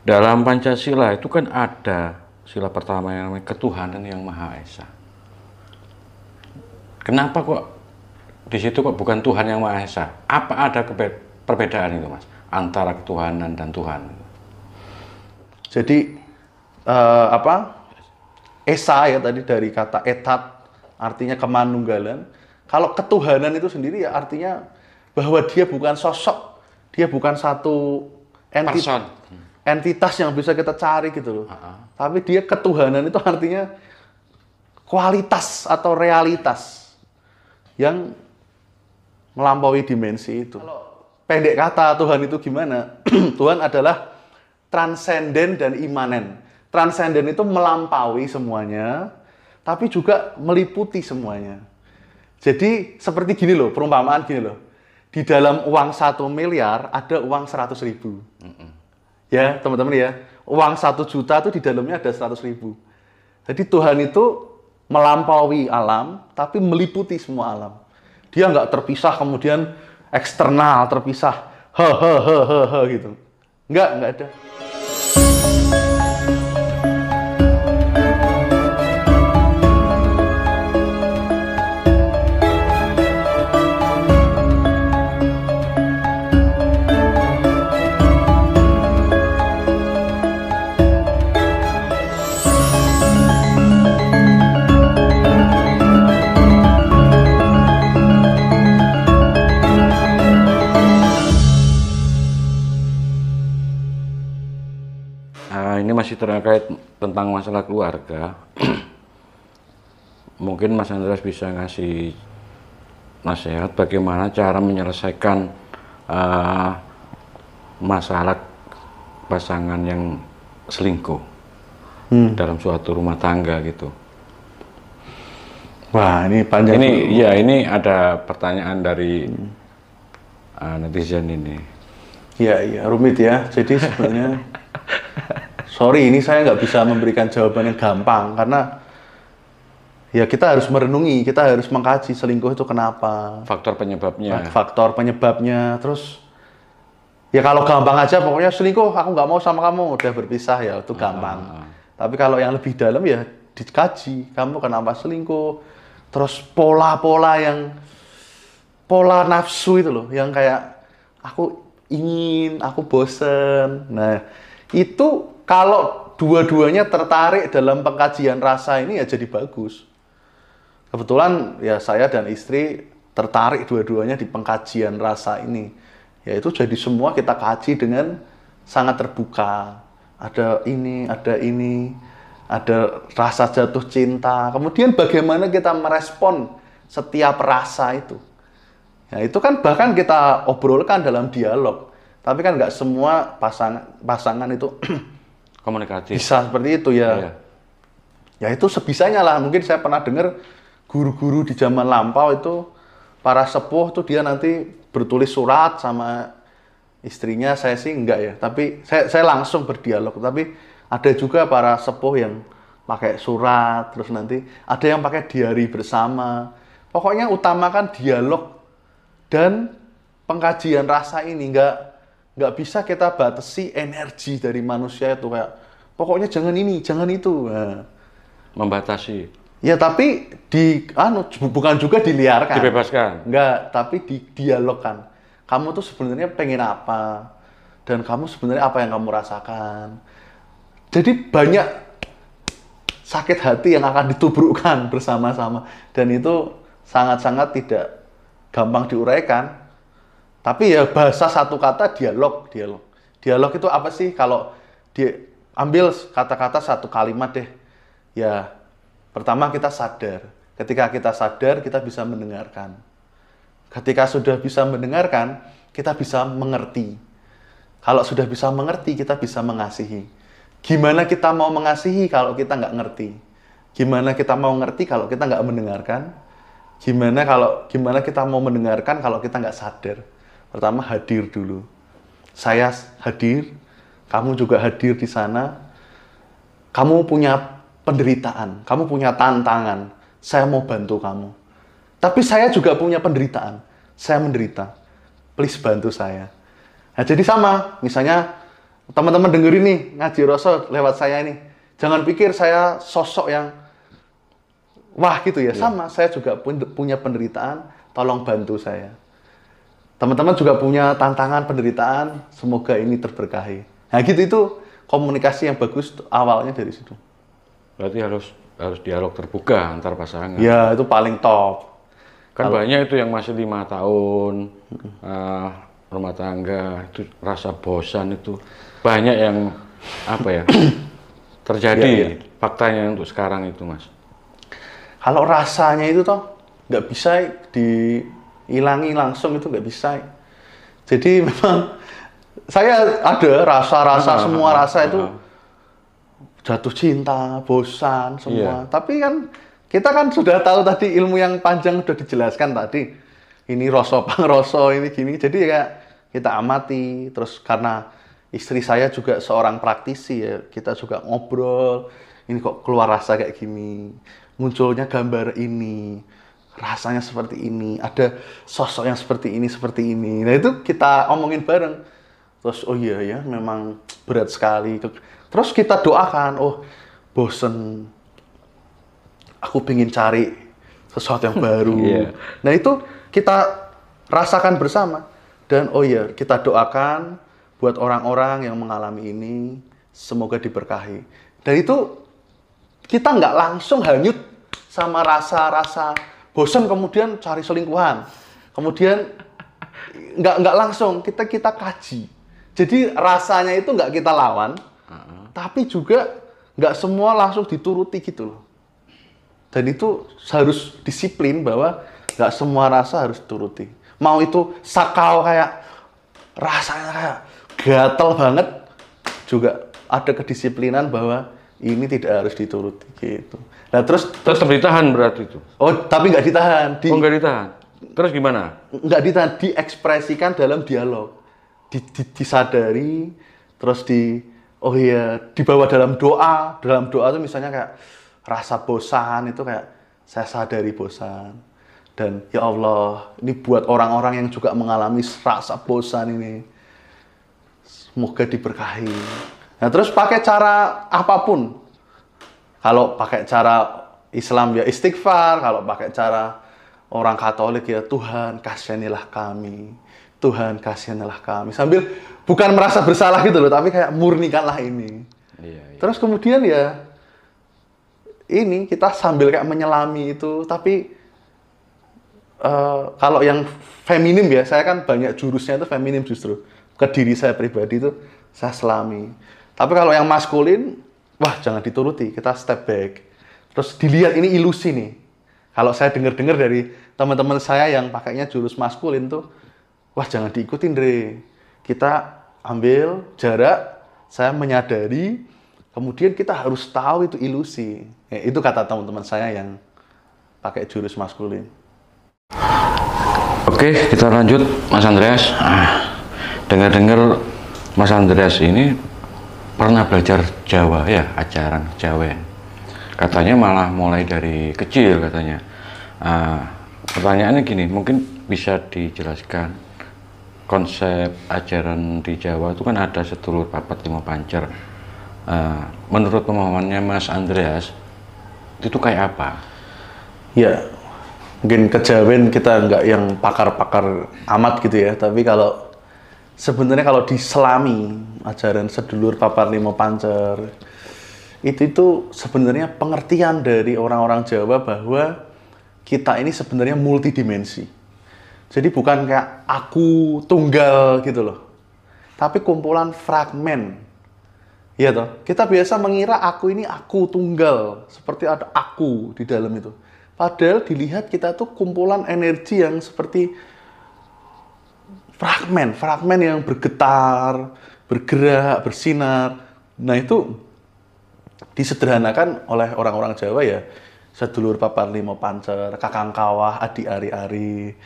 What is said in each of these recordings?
Dalam Pancasila itu kan ada sila pertama yang namanya ketuhanan yang Maha Esa. Kenapa kok di situ kok bukan Tuhan yang Maha Esa? Apa ada perbedaan itu, Mas, antara ketuhanan dan Tuhan? Jadi uh, apa? Esa ya tadi dari kata etat artinya kemanunggalan. Kalau ketuhanan itu sendiri ya artinya bahwa dia bukan sosok, dia bukan satu entitas entitas yang bisa kita cari gitu loh. Uh -huh. Tapi dia ketuhanan itu artinya kualitas atau realitas yang melampaui dimensi itu. Kalau pendek kata Tuhan itu gimana? Tuhan adalah transenden dan imanen. Transenden itu melampaui semuanya, tapi juga meliputi semuanya. Jadi seperti gini loh, perumpamaan gini loh. Di dalam uang satu miliar ada uang seratus ribu. Mm -mm. Ya, teman-teman ya. Uang satu juta itu di dalamnya ada seratus ribu. Jadi Tuhan itu melampaui alam, tapi meliputi semua alam. Dia nggak terpisah kemudian eksternal, terpisah. hehehehehe gitu. Nggak, nggak ada. masih terkait tentang masalah keluarga, mungkin Mas Andreas bisa ngasih nasihat bagaimana cara menyelesaikan uh, masalah pasangan yang selingkuh hmm. dalam suatu rumah tangga gitu. Wah ini panjang. Ini dulu. ya ini ada pertanyaan dari hmm. uh, netizen ini. Ya ya rumit ya. Jadi sebenarnya sorry ini saya nggak bisa memberikan jawaban yang gampang karena ya kita harus merenungi, kita harus mengkaji selingkuh itu kenapa. Faktor penyebabnya. Faktor penyebabnya, terus ya kalau gampang aja pokoknya selingkuh aku nggak mau sama kamu udah berpisah ya itu gampang. uh-huh. Tapi kalau yang lebih dalam ya dikaji, kamu kenapa selingkuh, terus pola-pola yang pola nafsu itu loh, yang kayak aku ingin, aku bosen. Nah, itu kalau dua-duanya tertarik dalam pengkajian rasa ini ya jadi bagus. Kebetulan ya saya dan istri tertarik dua-duanya di pengkajian rasa ini. Yaitu jadi semua kita kaji dengan sangat terbuka. Ada ini, ada ini, ada rasa jatuh cinta. Kemudian bagaimana kita merespon setiap rasa itu. Ya, itu kan bahkan kita obrolkan dalam dialog. Tapi kan nggak semua pasangan, pasangan itu komunikatif bisa seperti itu ya iya. ya itu sebisanya lah mungkin saya pernah dengar guru-guru di zaman lampau itu para sepuh tuh dia nanti bertulis surat sama istrinya saya sih enggak ya tapi saya saya langsung berdialog tapi ada juga para sepuh yang pakai surat terus nanti ada yang pakai diary bersama pokoknya utamakan dialog dan pengkajian rasa ini enggak nggak bisa kita batasi energi dari manusia itu kayak pokoknya jangan ini, jangan itu. Membatasi. Ya tapi di anu bukan juga diliarkan. Dibebaskan. nggak tapi di didialogkan. Kamu tuh sebenarnya pengen apa? Dan kamu sebenarnya apa yang kamu rasakan? Jadi banyak sakit hati yang akan ditubrukkan bersama-sama dan itu sangat-sangat tidak gampang diuraikan tapi ya bahasa satu kata dialog, dialog. Dialog itu apa sih? Kalau diambil kata-kata satu kalimat deh. Ya, pertama kita sadar. Ketika kita sadar, kita bisa mendengarkan. Ketika sudah bisa mendengarkan, kita bisa mengerti. Kalau sudah bisa mengerti, kita bisa mengasihi. Gimana kita mau mengasihi kalau kita nggak ngerti? Gimana kita mau ngerti kalau kita nggak mendengarkan? Gimana kalau gimana kita mau mendengarkan kalau kita nggak sadar? Pertama hadir dulu. Saya hadir, kamu juga hadir di sana. Kamu punya penderitaan, kamu punya tantangan. Saya mau bantu kamu. Tapi saya juga punya penderitaan. Saya menderita. Please bantu saya. Nah, jadi sama, misalnya teman-teman dengerin nih ngaji rosot lewat saya ini. Jangan pikir saya sosok yang wah gitu ya. Iya. Sama, saya juga punya penderitaan. Tolong bantu saya teman-teman juga punya tantangan penderitaan semoga ini terberkahi nah gitu itu komunikasi yang bagus awalnya dari situ berarti harus harus dialog terbuka antar pasangan ya itu paling top kan Kalau, banyak itu yang masih lima tahun uh, rumah tangga itu rasa bosan itu banyak yang apa ya terjadi ya, ya. faktanya untuk sekarang itu mas kalau rasanya itu toh nggak bisa di hilangi langsung itu nggak bisa jadi memang saya ada rasa-rasa semua rasa itu jatuh cinta bosan semua Iya. tapi kan kita kan sudah tahu tadi ilmu yang panjang sudah dijelaskan tadi ini rasa pangroso ini gini jadi ya kita amati terus karena istri saya juga seorang praktisi ya kita juga ngobrol ini kok keluar rasa kayak gini munculnya gambar ini rasanya seperti ini, ada sosok yang seperti ini, seperti ini. Nah itu kita omongin bareng. Terus oh iya ya, memang berat sekali. Terus kita doakan, oh bosen, aku pengen cari sesuatu yang baru. yeah. Nah itu kita rasakan bersama. Dan oh iya, kita doakan buat orang-orang yang mengalami ini, semoga diberkahi. Dan itu kita nggak langsung hanyut sama rasa-rasa bosan kemudian cari selingkuhan kemudian nggak nggak langsung kita kita kaji jadi rasanya itu nggak kita lawan uh -huh. tapi juga nggak semua langsung dituruti gitu loh dan itu harus disiplin bahwa nggak semua rasa harus dituruti mau itu sakau kayak rasanya kayak gatel banget juga ada kedisiplinan bahwa ini tidak harus dituruti gitu Nah terus terus tetap ditahan berarti itu. Oh tapi nggak ditahan. Di, oh nggak ditahan. Terus gimana? Nggak ditahan, diekspresikan dalam dialog, di, di, disadari, terus di oh iya dibawa dalam doa, dalam doa tuh misalnya kayak rasa bosan itu kayak saya sadari bosan dan ya Allah ini buat orang-orang yang juga mengalami rasa bosan ini semoga diberkahi. Nah terus pakai cara apapun kalau pakai cara Islam ya istighfar, kalau pakai cara orang Katolik ya Tuhan kasihanilah kami. Tuhan kasihanilah kami. Sambil bukan merasa bersalah gitu loh, tapi kayak murnikanlah ini. Iya, iya. Terus kemudian ya ini kita sambil kayak menyelami itu, tapi uh, kalau yang feminim ya, saya kan banyak jurusnya itu feminim justru. Ke diri saya pribadi itu saya selami. Tapi kalau yang maskulin wah jangan dituruti, kita step back. Terus dilihat ini ilusi nih. Kalau saya dengar-dengar dari teman-teman saya yang pakainya jurus maskulin tuh, wah jangan diikutin Dre. Kita ambil jarak, saya menyadari, kemudian kita harus tahu itu ilusi. Ya, itu kata teman-teman saya yang pakai jurus maskulin. Oke, kita lanjut Mas Andreas. Ah, Dengar-dengar Mas Andreas ini pernah belajar Jawa ya ajaran Jawa katanya malah mulai dari kecil katanya uh, pertanyaannya gini mungkin bisa dijelaskan konsep ajaran di Jawa itu kan ada seturut papat lima pancer uh, menurut pemahamannya Mas Andreas itu kayak apa? ya mungkin kejawen kita nggak yang pakar-pakar amat gitu ya tapi kalau sebenarnya kalau diselami ajaran sedulur papar lima pancer itu itu sebenarnya pengertian dari orang-orang Jawa bahwa kita ini sebenarnya multidimensi. Jadi bukan kayak aku tunggal gitu loh. Tapi kumpulan fragmen. Iya toh. Kita biasa mengira aku ini aku tunggal, seperti ada aku di dalam itu. Padahal dilihat kita tuh kumpulan energi yang seperti fragmen, fragmen yang bergetar, bergerak, bersinar. Nah itu disederhanakan oleh orang-orang Jawa ya, sedulur papan mau pancer, kakang kawah, adik ari-ari.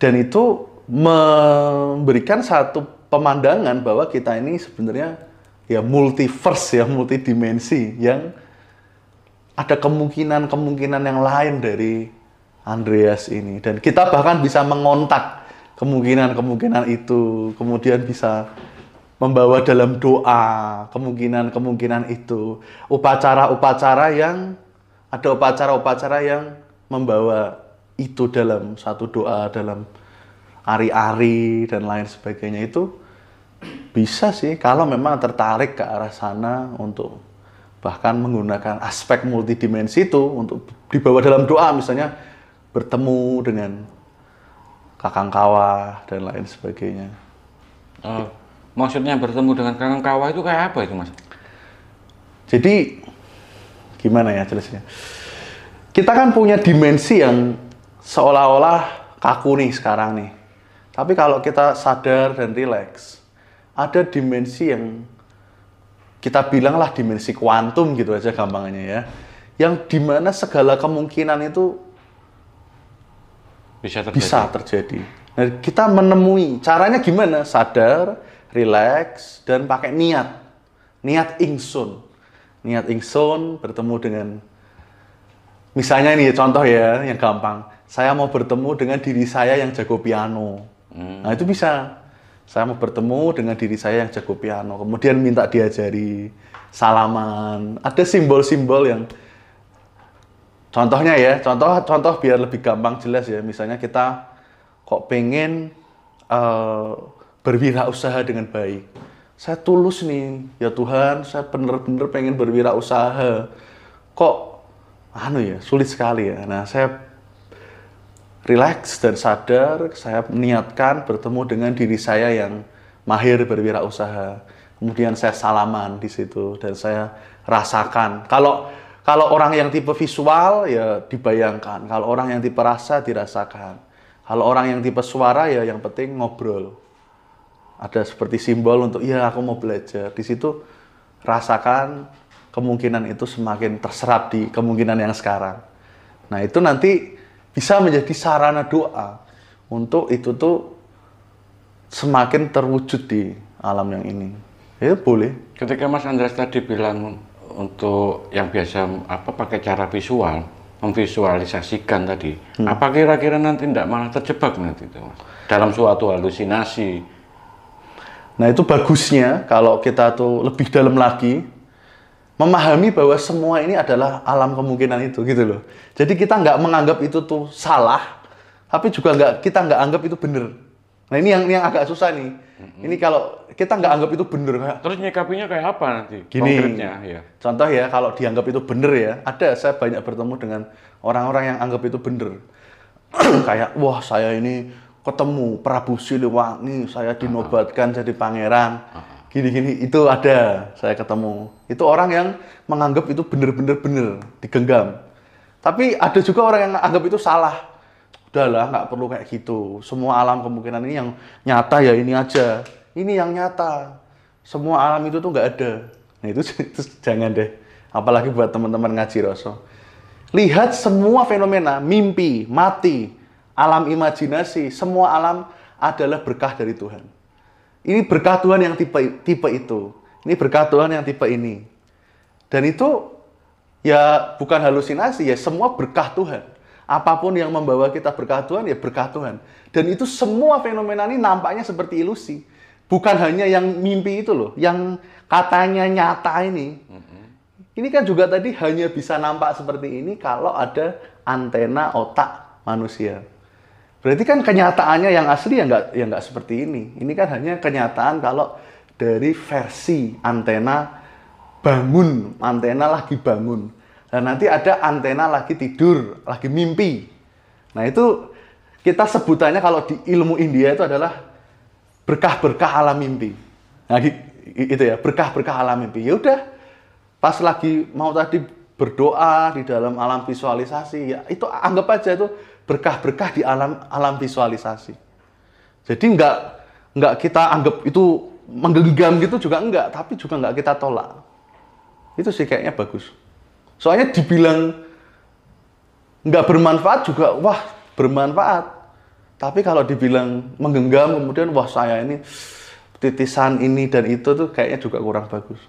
Dan itu memberikan satu pemandangan bahwa kita ini sebenarnya ya multiverse ya, multidimensi yang ada kemungkinan-kemungkinan yang lain dari Andreas ini. Dan kita bahkan bisa mengontak kemungkinan-kemungkinan itu, kemudian bisa membawa dalam doa kemungkinan-kemungkinan itu, upacara-upacara yang ada upacara-upacara yang membawa itu dalam satu doa dalam ari-ari dan lain sebagainya itu bisa sih kalau memang tertarik ke arah sana untuk bahkan menggunakan aspek multidimensi itu untuk dibawa dalam doa misalnya bertemu dengan kakang kawah dan lain sebagainya. Oh, maksudnya bertemu dengan kakang kawah itu kayak apa itu mas? Jadi gimana ya jelasnya? Kita kan punya dimensi yang seolah-olah kaku nih sekarang nih. Tapi kalau kita sadar dan rileks, ada dimensi yang kita bilanglah dimensi kuantum gitu aja gampangannya ya. Yang dimana segala kemungkinan itu bisa terjadi. Bisa terjadi. Nah, kita menemui caranya gimana? Sadar, relax, dan pakai niat. Niat ingsun. Niat ingsun bertemu dengan misalnya ini ya, contoh ya yang gampang. Saya mau bertemu dengan diri saya yang jago piano. Hmm. Nah, itu bisa. Saya mau bertemu dengan diri saya yang jago piano. Kemudian minta diajari salaman. Ada simbol-simbol yang Contohnya ya, contoh contoh biar lebih gampang jelas ya. Misalnya kita kok pengen uh, berwirausaha dengan baik. Saya tulus nih, ya Tuhan, saya bener-bener pengen berwirausaha. Kok anu ya, sulit sekali ya. Nah, saya relax dan sadar, saya niatkan bertemu dengan diri saya yang mahir berwirausaha. Kemudian saya salaman di situ dan saya rasakan kalau kalau orang yang tipe visual ya dibayangkan, kalau orang yang tipe rasa dirasakan. Kalau orang yang tipe suara ya yang penting ngobrol. Ada seperti simbol untuk iya aku mau belajar. Di situ rasakan kemungkinan itu semakin terserap di kemungkinan yang sekarang. Nah, itu nanti bisa menjadi sarana doa untuk itu tuh semakin terwujud di alam yang ini. Ya boleh. Ketika Mas Andreas tadi bilang untuk yang biasa apa pakai cara visual memvisualisasikan tadi hmm. apa kira-kira nanti tidak malah terjebak nanti itu dalam suatu halusinasi nah itu bagusnya kalau kita tuh lebih dalam lagi memahami bahwa semua ini adalah alam kemungkinan itu gitu loh jadi kita nggak menganggap itu tuh salah tapi juga nggak kita nggak anggap itu benar Nah ini yang ini yang agak susah nih. Mm-hmm. Ini kalau kita nggak anggap itu bener Terus nyikapinya kayak apa nanti? Gini, ya. contoh ya kalau dianggap itu bener ya, ada saya banyak bertemu dengan orang-orang yang anggap itu bener. kayak wah saya ini ketemu Prabu Siliwangi, saya dinobatkan jadi pangeran. Gini-gini itu ada saya ketemu. Itu orang yang menganggap itu bener-bener bener digenggam. Tapi ada juga orang yang anggap itu salah udahlah nggak perlu kayak gitu. Semua alam kemungkinan ini yang nyata ya ini aja. Ini yang nyata. Semua alam itu tuh nggak ada. Nah itu, itu jangan deh. Apalagi buat teman-teman ngaji rasul Lihat semua fenomena, mimpi, mati, alam imajinasi, semua alam adalah berkah dari Tuhan. Ini berkah Tuhan yang tipe tipe itu. Ini berkah Tuhan yang tipe ini. Dan itu ya bukan halusinasi, ya semua berkah Tuhan. Apapun yang membawa kita berkat Tuhan, ya berkat Tuhan. Dan itu semua fenomena ini nampaknya seperti ilusi. Bukan hanya yang mimpi itu loh, yang katanya nyata ini. Ini kan juga tadi hanya bisa nampak seperti ini kalau ada antena otak manusia. Berarti kan kenyataannya yang asli ya nggak ya nggak seperti ini. Ini kan hanya kenyataan kalau dari versi antena bangun, antena lagi bangun. Dan nanti ada antena lagi tidur, lagi mimpi. Nah itu kita sebutannya kalau di ilmu India itu adalah berkah-berkah alam mimpi. Nah, itu ya, berkah-berkah alam mimpi. Ya udah, pas lagi mau tadi berdoa di dalam alam visualisasi, ya itu anggap aja itu berkah-berkah di alam alam visualisasi. Jadi enggak enggak kita anggap itu menggenggam gitu juga enggak, tapi juga enggak kita tolak. Itu sih kayaknya bagus. Soalnya dibilang nggak bermanfaat juga, wah bermanfaat. Tapi kalau dibilang menggenggam, kemudian wah saya ini titisan ini dan itu tuh kayaknya juga kurang bagus.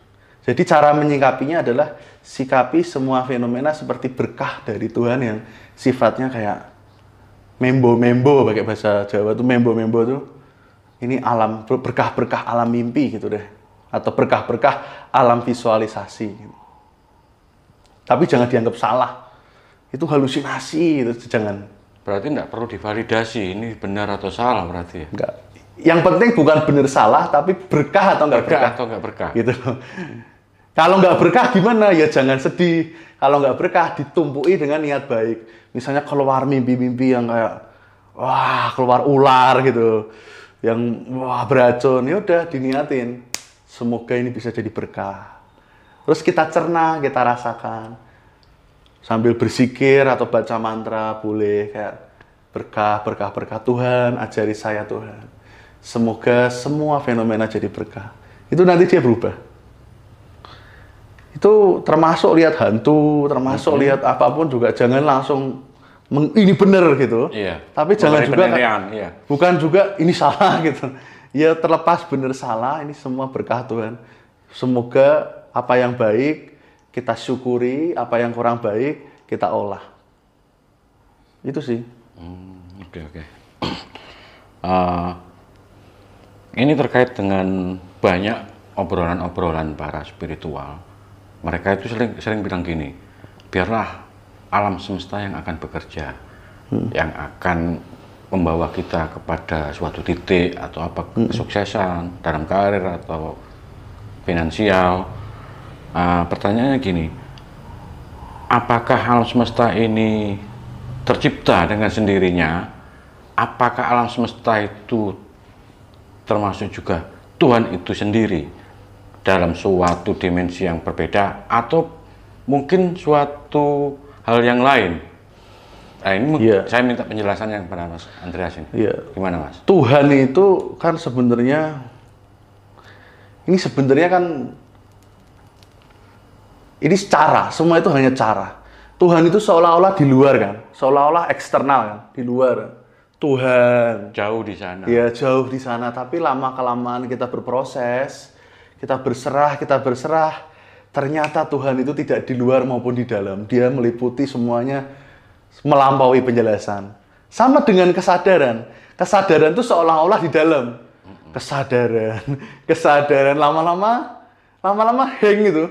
Jadi cara menyikapinya adalah sikapi semua fenomena seperti berkah dari Tuhan yang sifatnya kayak membo-membo pakai bahasa Jawa tuh membo-membo tuh ini alam berkah-berkah alam mimpi gitu deh atau berkah-berkah alam visualisasi gitu. Tapi jangan dianggap salah. Itu halusinasi, itu jangan. Berarti tidak perlu divalidasi ini benar atau salah berarti ya? Enggak. Yang penting bukan benar salah, tapi berkah atau enggak berkah. berkah. atau enggak berkah. Gitu. Kalau nggak berkah gimana? Ya jangan sedih. Kalau enggak berkah ditumpuki dengan niat baik. Misalnya keluar mimpi-mimpi yang kayak wah keluar ular gitu, yang wah beracun. Ya udah diniatin. Semoga ini bisa jadi berkah. Terus kita cerna, kita rasakan. Sambil bersikir atau baca mantra boleh kayak berkah, berkah, berkah Tuhan, ajari saya Tuhan. Semoga semua fenomena jadi berkah. Itu nanti dia berubah. Itu termasuk lihat hantu, termasuk mm-hmm. lihat apapun juga jangan langsung ini benar gitu. Iya. Tapi jangan juga iya. bukan juga ini salah gitu. Ya terlepas benar salah ini semua berkah Tuhan. Semoga apa yang baik kita syukuri, apa yang kurang baik kita olah. Itu sih. Oke hmm, oke. Okay, okay. uh, ini terkait dengan banyak obrolan-obrolan para spiritual. Mereka itu sering sering bilang gini, biarlah alam semesta yang akan bekerja, hmm. yang akan membawa kita kepada suatu titik atau apa hmm. kesuksesan dalam karir atau finansial Ah, pertanyaannya gini, apakah alam semesta ini tercipta dengan sendirinya? Apakah alam semesta itu termasuk juga Tuhan itu sendiri dalam suatu dimensi yang berbeda atau mungkin suatu hal yang lain? Nah, ini ya. saya minta penjelasan yang pada Mas Andreas ini. Ya. Gimana Mas? Tuhan itu kan sebenarnya ini sebenarnya kan ini cara, semua itu hanya cara. Tuhan itu seolah-olah di luar kan, seolah-olah eksternal kan, di luar. Tuhan jauh di sana. Iya, jauh di sana, tapi lama kelamaan kita berproses, kita berserah, kita berserah. Ternyata Tuhan itu tidak di luar maupun di dalam. Dia meliputi semuanya melampaui penjelasan. Sama dengan kesadaran. Kesadaran itu seolah-olah di dalam. Kesadaran, kesadaran lama-lama lama-lama heng gitu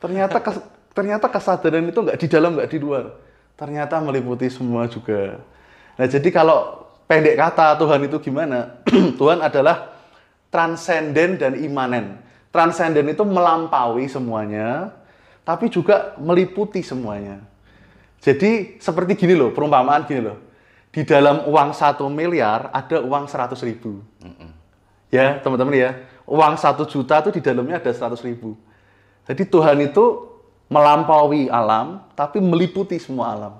Ternyata kes, ternyata kesadaran itu nggak di dalam nggak di luar. Ternyata meliputi semua juga. Nah jadi kalau pendek kata Tuhan itu gimana? Tuhan adalah transenden dan imanen. Transenden itu melampaui semuanya, tapi juga meliputi semuanya. Jadi seperti gini loh, perumpamaan gini loh. Di dalam uang satu miliar ada uang seratus ribu. Mm -mm. Ya teman-teman ya, uang satu juta itu di dalamnya ada seratus ribu. Jadi Tuhan itu melampaui alam, tapi meliputi semua alam.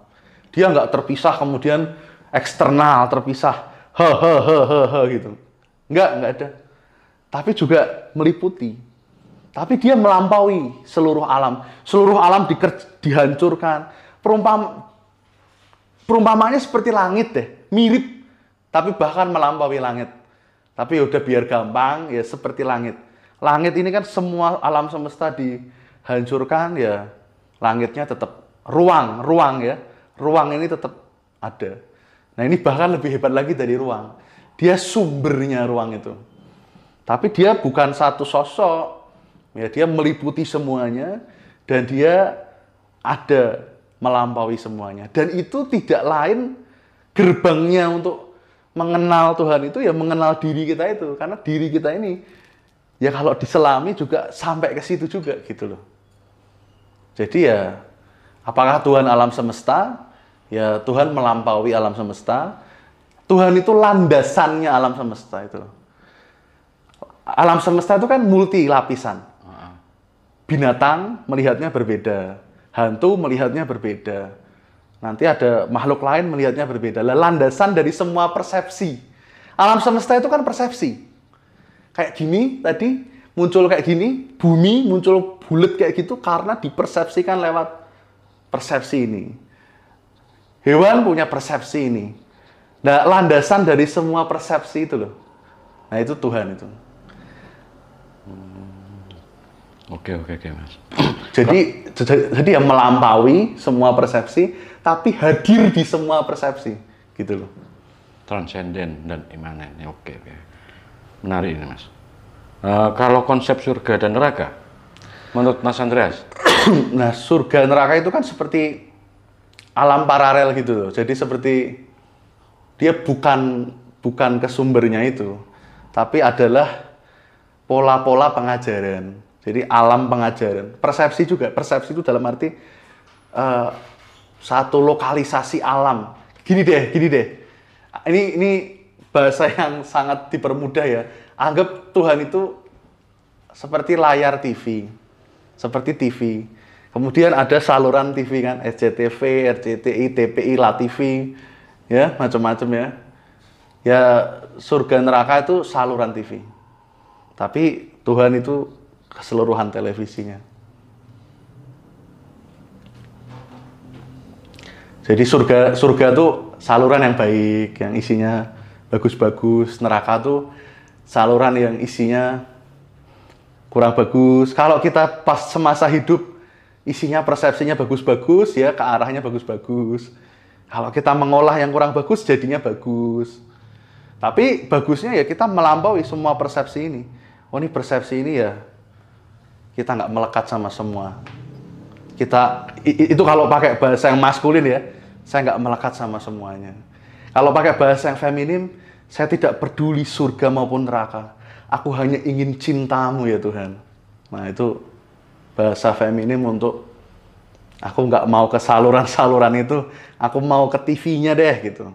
Dia nggak terpisah kemudian eksternal, terpisah hehehehe gitu. Nggak, nggak ada. Tapi juga meliputi. Tapi dia melampaui seluruh alam. Seluruh alam diker- dihancurkan. Perumpam perumpamaannya seperti langit deh, mirip tapi bahkan melampaui langit. Tapi ya udah biar gampang, ya seperti langit langit ini kan semua alam semesta dihancurkan ya langitnya tetap ruang, ruang ya. Ruang ini tetap ada. Nah, ini bahkan lebih hebat lagi dari ruang. Dia sumbernya ruang itu. Tapi dia bukan satu sosok. Ya, dia meliputi semuanya dan dia ada melampaui semuanya. Dan itu tidak lain gerbangnya untuk mengenal Tuhan itu ya mengenal diri kita itu karena diri kita ini ya kalau diselami juga sampai ke situ juga gitu loh. Jadi ya apakah Tuhan alam semesta? Ya Tuhan melampaui alam semesta. Tuhan itu landasannya alam semesta itu Alam semesta itu kan multi lapisan. Binatang melihatnya berbeda, hantu melihatnya berbeda. Nanti ada makhluk lain melihatnya berbeda. Landasan dari semua persepsi. Alam semesta itu kan persepsi kayak gini tadi, muncul kayak gini, bumi muncul bulat kayak gitu karena dipersepsikan lewat persepsi ini. Hewan punya persepsi ini. Nah, landasan dari semua persepsi itu loh. Nah, itu Tuhan itu. Hmm. Oke, oke, oke, Mas. Jadi jadi yang melampaui semua persepsi, tapi hadir di semua persepsi, gitu loh. Transenden dan imanen. Ya, oke, oke menarik ini mas. Uh, kalau konsep surga dan neraka, menurut Mas Andreas? nah, surga neraka itu kan seperti alam paralel gitu loh. Jadi seperti dia bukan bukan kesumbernya itu, tapi adalah pola-pola pengajaran. Jadi alam pengajaran, persepsi juga. Persepsi itu dalam arti uh, satu lokalisasi alam. Gini deh, gini deh. Ini ini bahasa yang sangat dipermudah ya. Anggap Tuhan itu seperti layar TV. Seperti TV. Kemudian ada saluran TV kan, SCTV, RCTI, TPI, LATV, ya macam-macam ya. Ya surga neraka itu saluran TV. Tapi Tuhan itu keseluruhan televisinya. Jadi surga surga itu saluran yang baik, yang isinya bagus-bagus neraka tuh saluran yang isinya kurang bagus kalau kita pas semasa hidup isinya persepsinya bagus-bagus ya ke arahnya bagus-bagus kalau kita mengolah yang kurang bagus jadinya bagus tapi bagusnya ya kita melampaui semua persepsi ini oh ini persepsi ini ya kita nggak melekat sama semua kita itu kalau pakai bahasa yang maskulin ya saya nggak melekat sama semuanya kalau pakai bahasa yang feminim, saya tidak peduli surga maupun neraka. Aku hanya ingin cintamu ya Tuhan. Nah itu bahasa feminim untuk aku nggak mau ke saluran-saluran itu, aku mau ke TV-nya deh gitu.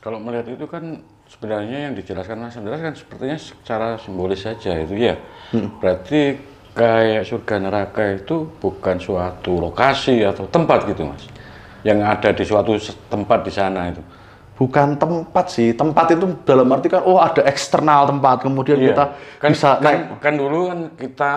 Kalau melihat itu kan sebenarnya yang dijelaskan Mas Andreas kan sepertinya secara simbolis saja itu ya. Hmm. Berarti kayak surga neraka itu bukan suatu lokasi atau tempat gitu Mas yang ada di suatu tempat di sana itu bukan tempat sih tempat itu dalam arti kan oh ada eksternal tempat kemudian iya. kita kan, bisa kan, kan dulu kan kita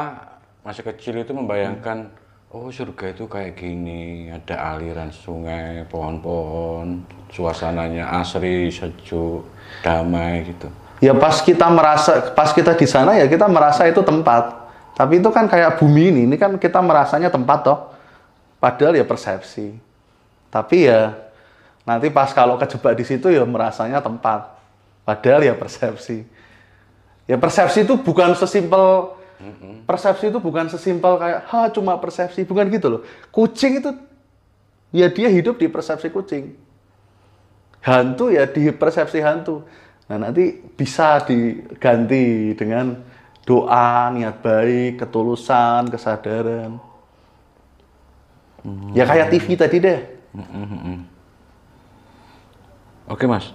masih kecil itu membayangkan hmm. oh surga itu kayak gini ada aliran sungai pohon-pohon suasananya asri sejuk damai gitu ya pas kita merasa pas kita di sana ya kita merasa itu tempat tapi itu kan kayak bumi ini ini kan kita merasanya tempat toh padahal ya persepsi tapi ya nanti pas kalau kejebak di situ ya merasanya tempat. Padahal ya persepsi. Ya persepsi itu bukan sesimpel persepsi itu bukan sesimpel kayak ha cuma persepsi, bukan gitu loh. Kucing itu ya dia hidup di persepsi kucing. Hantu ya di persepsi hantu. Nah, nanti bisa diganti dengan doa, niat baik, ketulusan, kesadaran. Hmm. Ya kayak TV tadi deh Oke mas,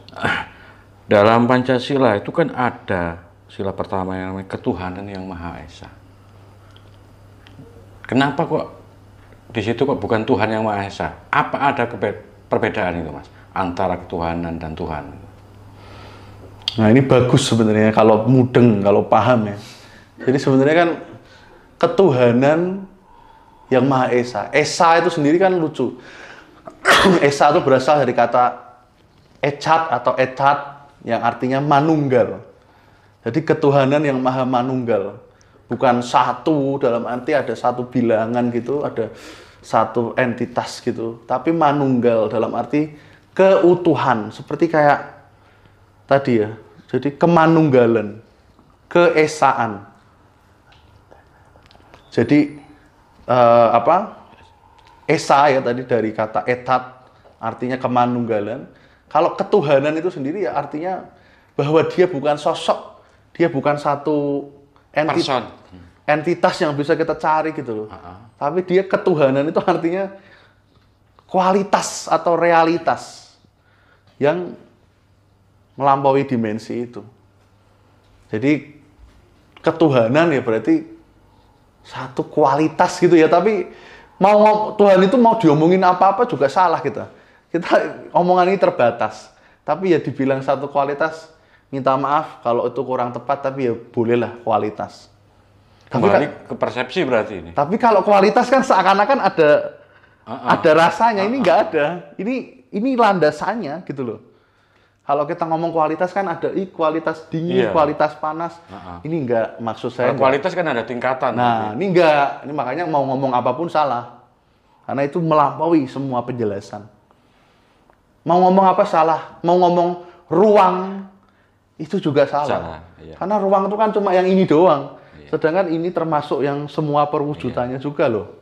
dalam Pancasila itu kan ada sila pertama yang namanya ketuhanan yang maha esa. Kenapa kok di situ kok bukan Tuhan yang maha esa? Apa ada perbedaan itu mas antara ketuhanan dan Tuhan? Nah ini bagus sebenarnya kalau mudeng kalau paham ya. Jadi sebenarnya kan ketuhanan yang maha esa. Esa itu sendiri kan lucu Esa itu berasal dari kata ecat atau etat yang artinya manunggal. Jadi ketuhanan yang maha manunggal. Bukan satu dalam arti ada satu bilangan gitu, ada satu entitas gitu. Tapi manunggal dalam arti keutuhan. Seperti kayak tadi ya. Jadi kemanunggalan, keesaan. Jadi eh, apa? apa? Esa ya tadi dari kata etat artinya kemanunggalan. Kalau ketuhanan itu sendiri ya artinya bahwa dia bukan sosok, dia bukan satu enti Person. entitas yang bisa kita cari gitu loh. Uh -huh. Tapi dia ketuhanan itu artinya kualitas atau realitas yang melampaui dimensi itu. Jadi ketuhanan ya berarti satu kualitas gitu ya, tapi mau Tuhan itu mau diomongin apa-apa juga salah kita. Kita omongan ini terbatas. Tapi ya dibilang satu kualitas, minta maaf kalau itu kurang tepat, tapi ya bolehlah kualitas. Kembali tapi, ke persepsi berarti ini. Tapi kalau kualitas kan seakan-akan ada uh -uh. ada rasanya, uh -uh. ini nggak ada. Ini ini landasannya gitu loh kalau kita ngomong kualitas kan ada i kualitas dingin, iya. kualitas panas. uh huh Ini enggak maksud saya. Kalau kualitas kan ada tingkatan. Nah, ini enggak. Ini makanya mau ngomong apapun salah. Karena itu melampaui semua penjelasan. Mau ngomong apa salah, mau ngomong ruang itu juga salah. salah iya. Karena ruang itu kan cuma yang ini doang. Iya. Sedangkan ini termasuk yang semua perwujudannya iya. juga loh.